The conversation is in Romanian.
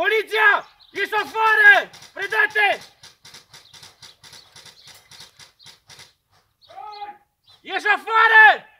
Poliția! Ești afară! Predate! Ești afară!